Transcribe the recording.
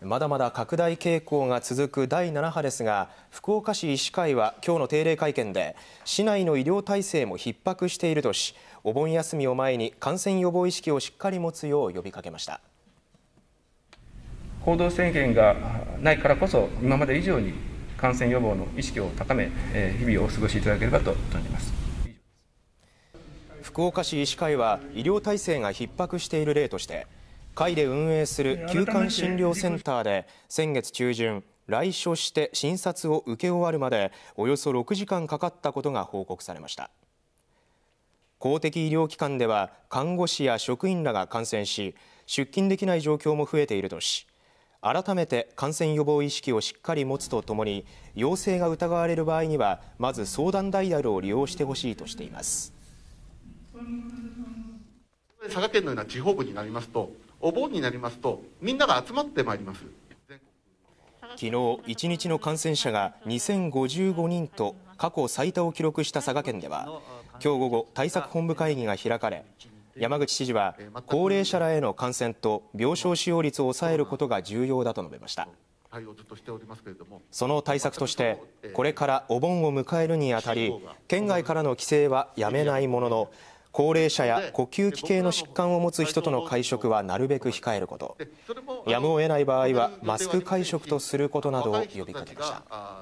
まだまだ拡大傾向が続く第7波ですが福岡市医師会は今日の定例会見で市内の医療体制も逼迫しているとしお盆休みを前に感染予防意識をしっかり持つよう呼びかけました行動制限がないからこそ今まで以上に感染予防の意識を高め日々をお過ごしいただければと存じます。福岡市医師会は医療体制が逼迫している例として会で運営する休館診療センターで先月中旬来所して診察を受け終わるまでおよそ6時間かかったことが報告されました公的医療機関では看護師や職員らが感染し出勤できない状況も増えているとし改めて感染予防意識をしっかり持つとともに陽性が疑われる場合にはまず相談ダイヤルを利用してほしいとしています佐賀県のような地方部になりますとお盆になりますとみんなが集まってまいります昨日一日の感染者が2055人と過去最多を記録した佐賀県では今日午後対策本部会議が開かれ山口知事は高齢者らへの感染と病床使用率を抑えることが重要だと述べましたその対策としてこれからお盆を迎えるにあたり県外からの帰省はやめないものの高齢者や呼吸器系の疾患を持つ人との会食はなるべく控えることやむを得ない場合はマスク会食とすることなどを呼びかけました。